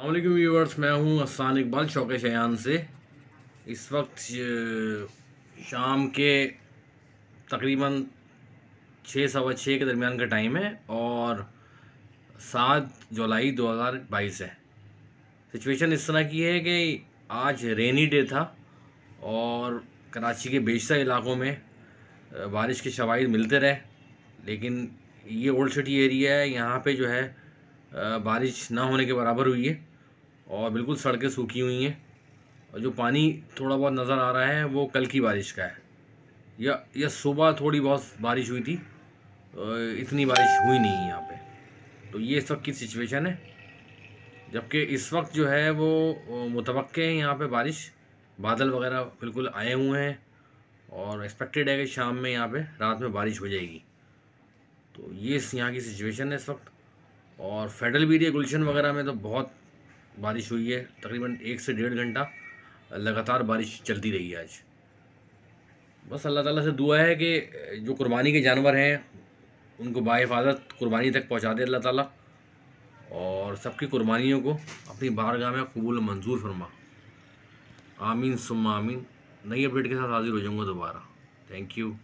अल्लाम व्यूवर्स मैं हूँ असान इकबाल शौक शयान से इस वक्त शाम के तकरीबन छः सवा छः के दरमियान का टाइम है और सात जुलाई 2022 है सिचुएशन इस तरह की है कि आज रेनी डे था और कराची के बेशतर इलाकों में बारिश के शवाद मिलते रहे लेकिन ये ओल्ड सिटी एरिया है यहाँ पे जो है बारिश ना होने के बराबर हुई है और बिल्कुल सड़कें सूखी हुई हैं और जो पानी थोड़ा बहुत नज़र आ रहा है वो कल की बारिश का है या या सुबह थोड़ी बहुत बारिश हुई थी इतनी बारिश हुई नहीं यहाँ पे तो ये इस वक्त की सिचुएशन है जबकि इस वक्त जो है वो मुतवक़ है यहाँ पे बारिश बादल वगैरह बिल्कुल आए हुए हैं और एक्सपेक्टेड है कि शाम में यहाँ पे रात में बारिश हो जाएगी तो ये यहाँ की सिचुएशन है इस वक्त और फेडरल भी गुलशन वगैरह में तो बहुत बारिश हुई है तकरीबन एक से डेढ़ घंटा लगातार बारिश चलती रही है आज बस अल्लाह ताला से दुआ है कि जो कुर्बानी के जानवर हैं उनको बाहिफाजत कुर्बानी तक पहुँचा दे अल्लाह ताला और सबकी कुर्बानियों को अपनी बारगाह में कबूल मंजूर फरमा आमीन सुम आमीन नई अपडेट के साथ हाजिर हो जाऊँगा दोबारा थैंक यू